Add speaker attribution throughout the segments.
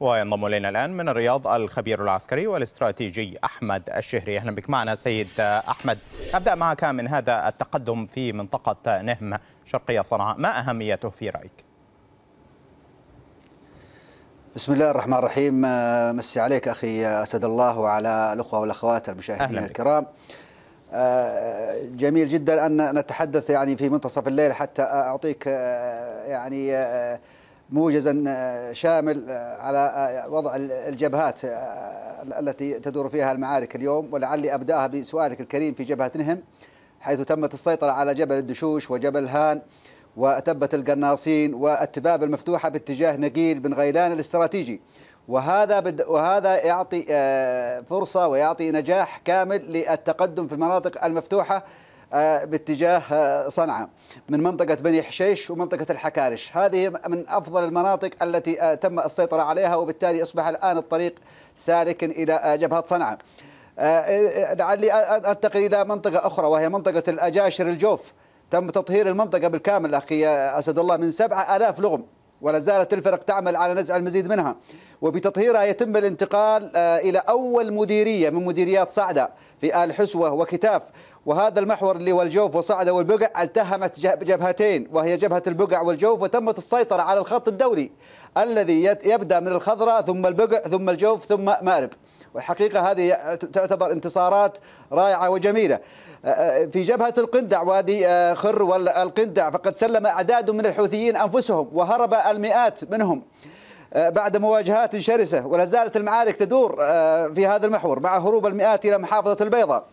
Speaker 1: وينضم الينا الان من الرياض الخبير العسكري والاستراتيجي احمد الشهري اهلا بك معنا سيد احمد ابدا معك من هذا التقدم في منطقه نهم شرقيه صنعاء ما اهميته في رايك
Speaker 2: بسم الله الرحمن الرحيم آه، مسي عليك اخي آه، اسد الله وعلى الاخوه والاخوات المشاهدين الكرام آه، جميل جدا ان نتحدث يعني في منتصف الليل حتى اعطيك يعني موجزا آه، شامل آه، على آه، وضع الجبهات التي تدور فيها المعارك اليوم ولعلي أبدأها بسؤالك الكريم في جبهة نهم حيث تمت السيطرة على جبل الدشوش وجبل هان وتبة القناصين والتباب المفتوحة باتجاه نقيل بن غيلان الاستراتيجي وهذا بد وهذا يعطي فرصه ويعطي نجاح كامل للتقدم في المناطق المفتوحه آه، باتجاه آه، صنعاء من منطقة بني حشيش ومنطقة الحكارش هذه من أفضل المناطق التي آه، تم السيطرة عليها وبالتالي أصبح الآن الطريق سالك إلى جبهة صنعاء لعلي أنتقل إلى منطقة أخرى وهي منطقة الأجاشر الجوف تم تطهير المنطقة بالكامل أخي أسد الله من سبعة آلاف لغم ولا زالت الفرق تعمل على نزع المزيد منها وبتطهيرها يتم الانتقال آه، إلى أول مديرية من مديريات صعدة في آل حسوة وكتاف وهذا المحور اللي هو الجوف وصعدة والبقع التهمت جبهتين وهي جبهة البقع والجوف وتمت السيطرة على الخط الدوري الذي يبدأ من الخضراء ثم البقع ثم الجوف ثم مارب والحقيقة هذه تعتبر انتصارات رائعة وجميلة أه، أه، في جبهة القندع وادي أه، خر والقندع فقد سلم أعداد من الحوثيين أنفسهم وهرب المئات منهم بعد مواجهات شرسة ولا زالت المعارك تدور في هذا المحور مع هروب المئات إلى محافظة البيضاء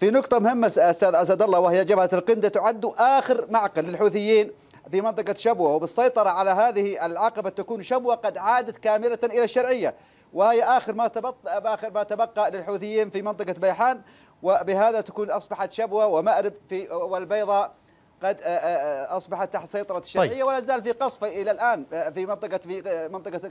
Speaker 2: في نقطة مهمة أستاذ أسد الله وهي جبهة القندة تعد آخر معقل للحوثيين في منطقة شبوة وبالسيطرة على هذه العقبة تكون شبوة قد عادت كاملة إلى الشرعية وهي آخر ما تبقى آخر ما تبقى للحوثيين في منطقة بيحان وبهذا تكون أصبحت شبوة ومأرب في والبيضاء قد اصبحت تحت سيطره الشرعيه طيب. ولا زال في قصف الى الان في منطقه في منطقه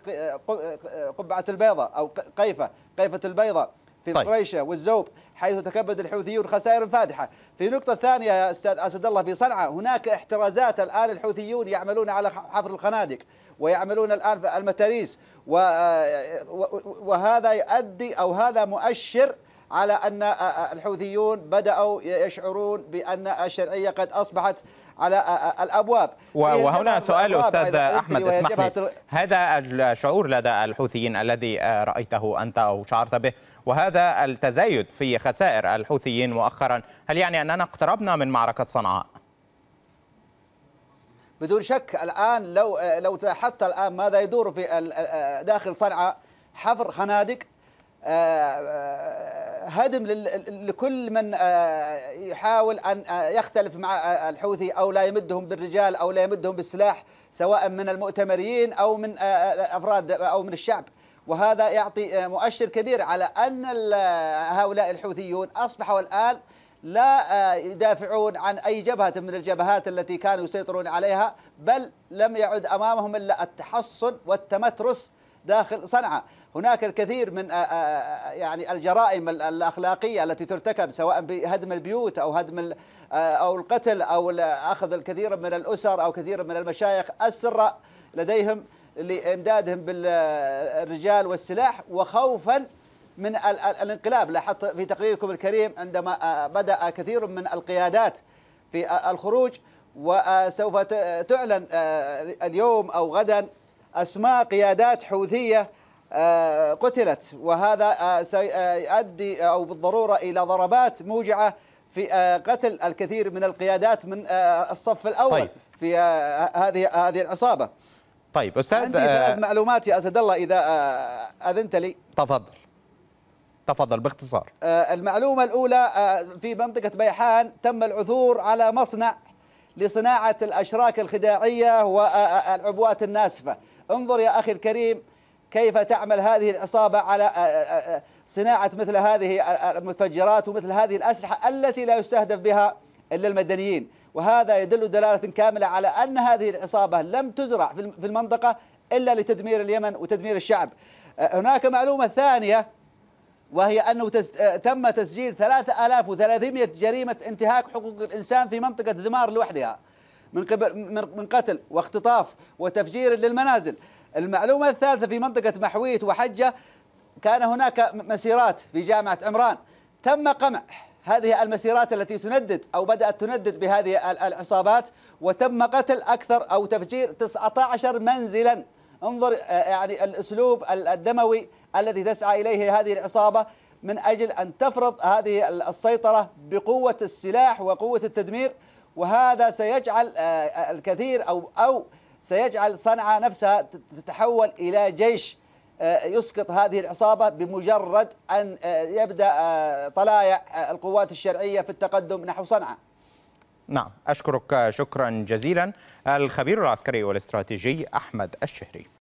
Speaker 2: قبعه البيضاء او قيفه قيفه البيضاء في طيب. قريشة والزوب حيث تكبد الحوثيون خسائر فادحة في نقطة ثانية يا أستاذ أسد الله في صنعاء هناك احترازات الآن الحوثيون يعملون على حفر الخنادق ويعملون الآن في المتاريس آه، وهذا يؤدي أو هذا مؤشر على أن آه، آه، الحوثيون بدأوا يشعرون بأن الشرعية قد أصبحت على آه، الأبواب وهنا سؤال أستاذ أحمد اسمح لي
Speaker 1: هذا الشعور لدى الحوثيين الذي رأيته أنت أو شعرت به وهذا التزايد في خسائر الحوثيين مؤخرا هل يعني أننا اقتربنا من معركة صنعاء؟
Speaker 2: بدون شك الآن لو لو حتى الآن ماذا يدور في داخل صنعاء حفر خنادق هدم لكل من آه، يحاول أن آه، يختلف مع آه، الحوثي أو لا يمدهم بالرجال أو لا يمدهم بالسلاح سواء من المؤتمرين أو من أفراد أو من الشعب وهذا يعطي مؤشر كبير على أن هؤلاء الحوثيون أصبحوا الآن لا يدافعون عن أي جبهة من الجبهات التي كانوا يسيطرون عليها بل لم يعد أمامهم إلا التحصن والتمترس داخل صنعاء هناك الكثير من آه، آه، آه، يعني الجرائم الاخلاقيه التي ترتكب سواء بهدم البيوت او هدم او القتل او اخذ الكثير من الاسر او كثير من المشايخ السر لديهم لامدادهم بالرجال والسلاح وخوفا من الانقلاب لاحظت في تقريركم الكريم عندما بدا كثير من القيادات في الخروج وسوف تعلن اليوم او غدا أسماء قيادات حوثية آه، قتلت وهذا آه، سيؤدي أو بالضرورة إلى ضربات موجعة في آه، قتل الكثير من القيادات من الصف الأول طيب. في هذه هذه العصابة
Speaker 1: طيب أستاذ عندي ثلاث
Speaker 2: معلومات يا أسد الله إذا أذنت لي
Speaker 1: تفضل تفضل باختصار
Speaker 2: المعلومة الأولى في منطقة بيحان تم العثور على مصنع لصناعة الأشراك الخداعية والعبوات الناسفة انظر يا أخي الكريم كيف تعمل هذه العصابة على آه، آه، آه، صناعة مثل هذه المتفجرات ومثل هذه الأسلحة التي لا يستهدف بها إلا المدنيين وهذا يدل دلالة كاملة على أن هذه العصابة لم تزرع في المنطقة إلا لتدمير اليمن وتدمير الشعب هناك معلومة ثانية وهي أنه تم تسجيل 3300 جريمة انتهاك حقوق الإنسان في منطقة ذمار لوحدها من قبل من قتل واختطاف وتفجير للمنازل المعلومة الثالثة في منطقة محويت وحجة كان هناك مسيرات في جامعة عمران تم قمع هذه المسيرات التي تندد أو بدأت تندد بهذه العصابات وتم قتل أكثر أو تفجير 19 منزلا انظر آه، يعني الأسلوب الدموي الذي تسعى إليه هذه العصابة من أجل أن تفرض هذه السيطرة بقوة السلاح وقوة التدمير وهذا سيجعل آه، آه، الكثير أو أو سيجعل صنعاء نفسها تتحول إلى جيش آه، يسقط هذه العصابة بمجرد أن يبدأ طلايع القوات الشرعية في التقدم نحو صنعاء
Speaker 1: نعم أشكرك شكرا جزيلا الخبير العسكري والاستراتيجي أحمد الشهري